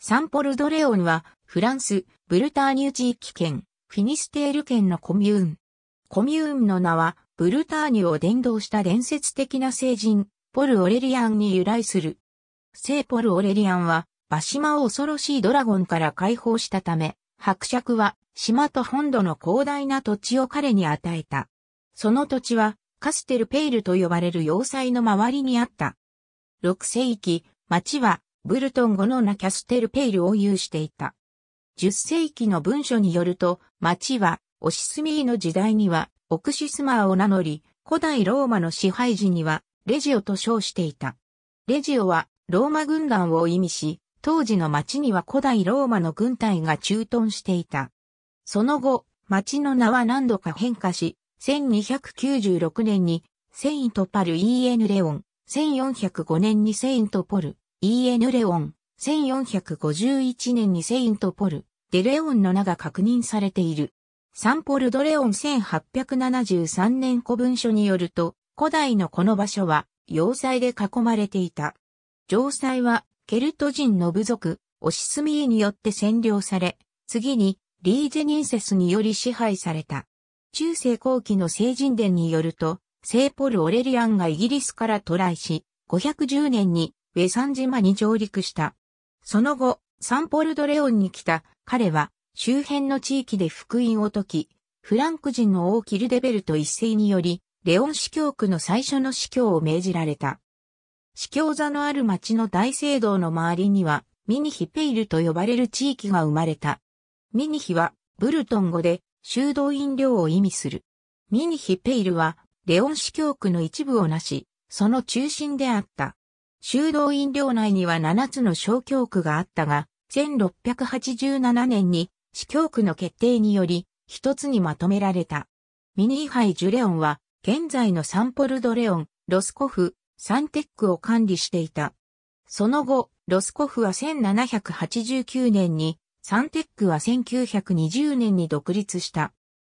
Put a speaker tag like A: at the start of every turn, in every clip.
A: サンポルドレオンは、フランス、ブルターニュ地域圏、フィニステール県のコミューン。コミューンの名は、ブルターニュを伝道した伝説的な聖人、ポル・オレリアンに由来する。聖ポル・オレリアンは、馬島を恐ろしいドラゴンから解放したため、伯爵は、島と本土の広大な土地を彼に与えた。その土地は、カステルペイルと呼ばれる要塞の周りにあった。6世紀、町はブルトン語のナキャステルペイルを有していた。10世紀の文書によると、町は、オシスミーの時代には、オクシスマーを名乗り、古代ローマの支配時には、レジオと称していた。レジオは、ローマ軍団を意味し、当時の町には古代ローマの軍隊が駐屯していた。その後、町の名は何度か変化し、1296年に、セイントパルイーエヌレオン、1405年にセイントポル、EN レオン、1451年にセイントポル、デレオンの名が確認されている。サンポルドレオン1873年古文書によると、古代のこの場所は、要塞で囲まれていた。城塞は、ケルト人の部族、オシスミーによって占領され、次に、リージェニンセスにより支配された。中世後期の聖人伝によると、聖ポル・オレリアンがイギリスから渡来し、510年にウェサン島に上陸した。その後、サンポルドレオンに来た彼は周辺の地域で福音を解き、フランク人の王キルデベルト一世により、レオン司教区の最初の司教を命じられた。司教座のある町の大聖堂の周りには、ミニヒペイルと呼ばれる地域が生まれた。ミニヒは、ブルトン語で、修道院領を意味する。ミニヒペイルは、レオン司教区の一部をなし、その中心であった。修道院領内には7つの小教区があったが、1687年に司教区の決定により、一つにまとめられた。ミニーハイ・ジュレオンは、現在のサンポルドレオン、ロスコフ、サンテックを管理していた。その後、ロスコフは1789年に、サンテックは1920年に独立した。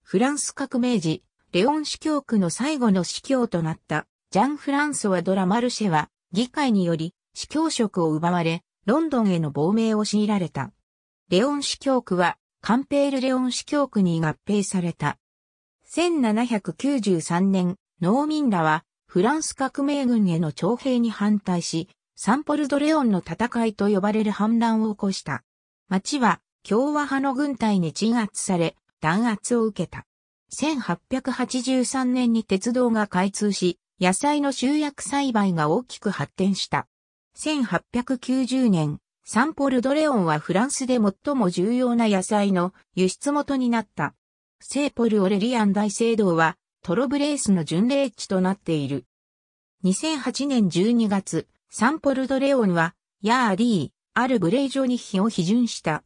A: フランス革命時、レオン司教区の最後の司教となった、ジャン・フランソワ・ドラ・マルシェは、議会により、司教職を奪われ、ロンドンへの亡命を強いられた。レオン司教区は、カンペールレオン司教区に合併された。1793年、農民らは、フランス革命軍への徴兵に反対し、サンポルドレオンの戦いと呼ばれる反乱を起こした。町は共和派の軍隊に鎮圧され、弾圧を受けた。1883年に鉄道が開通し、野菜の集約栽培が大きく発展した。1890年、サンポルドレオンはフランスで最も重要な野菜の輸出元になった。聖ポルオレリアン大聖堂はトロブレースの巡礼地となっている。2008年12月、サンポルドレオンは、ヤーリー、アある無礼状に批を批准した。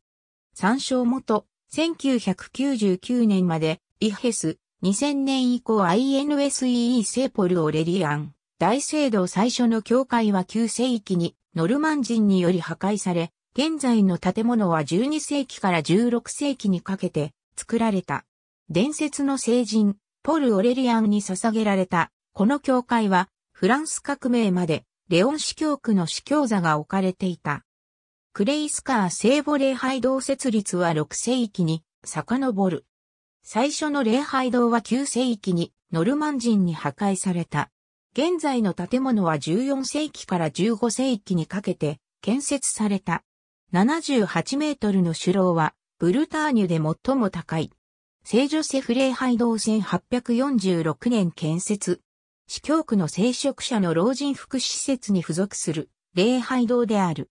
A: 参照元、1999年まで、イヘス、2000年以降 INSEE セーポル・オレリアン、大聖堂最初の教会は9世紀にノルマン人により破壊され、現在の建物は12世紀から16世紀にかけて作られた。伝説の聖人、ポル・オレリアンに捧げられた、この教会は、フランス革命まで、レオン司教区の司教座が置かれていた。クレイスカー聖母礼拝堂設立は6世紀に遡る。最初の礼拝堂は9世紀にノルマン人に破壊された。現在の建物は14世紀から15世紀にかけて建設された。78メートルの首楼はブルターニュで最も高い。聖女セフ礼拝堂1846年建設。司教区の聖職者の老人福祉施設に付属する礼拝堂である。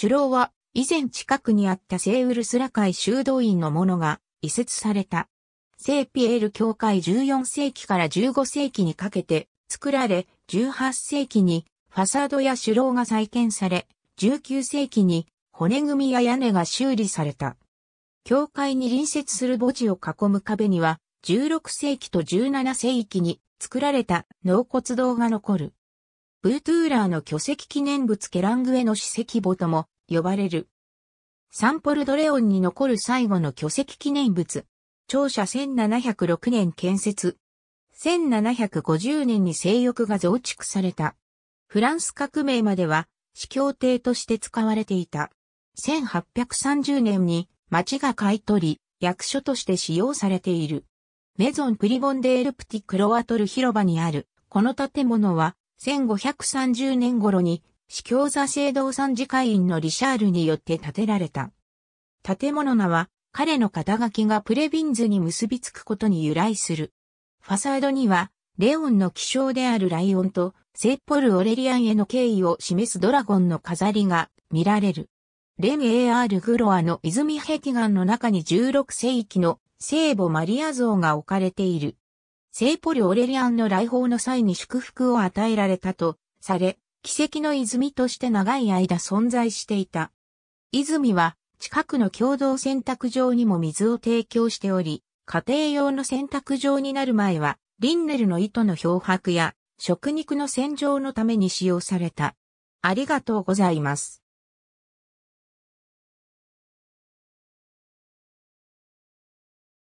A: 首楼は以前近くにあった聖ウルスラ会修道院のものが移設された。聖ピエール教会14世紀から15世紀にかけて作られ、18世紀にファサードや主楼が再建され、19世紀に骨組みや屋根が修理された。教会に隣接する墓地を囲む壁には、16世紀と17世紀に作られた納骨堂が残る。ブートゥーラーの巨石記念物ケラングへの史跡墓とも呼ばれる。サンポルドレオンに残る最後の巨石記念物、庁舎1706年建設。1750年に性欲が増築された。フランス革命までは、司教邸として使われていた。1830年に町が買い取り、役所として使用されている。メゾンプリボンデールプティクロワトル広場にある、この建物は、1530年頃に、司教座聖堂参事会員のリシャールによって建てられた。建物名は、彼の肩書きがプレビンズに結びつくことに由来する。ファサードには、レオンの気象であるライオンと、セッポル・オレリアンへの敬意を示すドラゴンの飾りが見られる。レン・エー・アール・グロアの泉壁岩の中に16世紀の聖母マリア像が置かれている。セイポル・オレリアンの来訪の際に祝福を与えられたとされ、奇跡の泉として長い間存在していた。泉は近くの共同洗濯場にも水を提供しており、家庭用の洗濯場になる前は、リンネルの糸の漂白や、食肉の洗浄のために使用された。ありがとうございます。